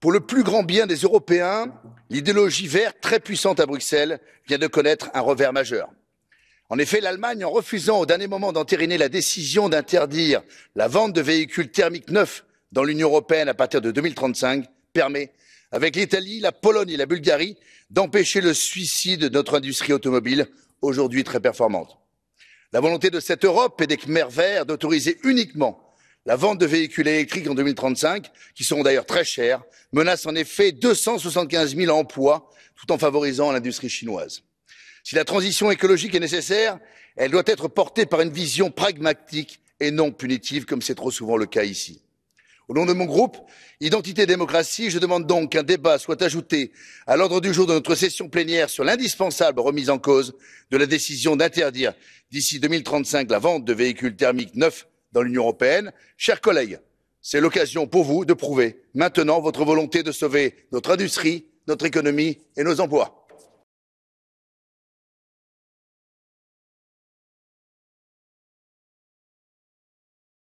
Pour le plus grand bien des Européens, l'idéologie verte très puissante à Bruxelles vient de connaître un revers majeur. En effet, l'Allemagne, en refusant au dernier moment d'entériner la décision d'interdire la vente de véhicules thermiques neufs dans l'Union européenne à partir de 2035, permet, avec l'Italie, la Pologne et la Bulgarie, d'empêcher le suicide de notre industrie automobile, aujourd'hui très performante. La volonté de cette Europe et des Khmer verts d'autoriser uniquement la vente de véhicules électriques en 2035, qui seront d'ailleurs très chers, menace en effet 275 000 emplois tout en favorisant l'industrie chinoise. Si la transition écologique est nécessaire, elle doit être portée par une vision pragmatique et non punitive, comme c'est trop souvent le cas ici. Au nom de mon groupe Identité et démocratie, je demande donc qu'un débat soit ajouté à l'ordre du jour de notre session plénière sur l'indispensable remise en cause de la décision d'interdire d'ici 2035 la vente de véhicules thermiques neufs dans l'Union européenne. Chers collègues, c'est l'occasion pour vous de prouver maintenant votre volonté de sauver notre industrie, notre économie et nos emplois.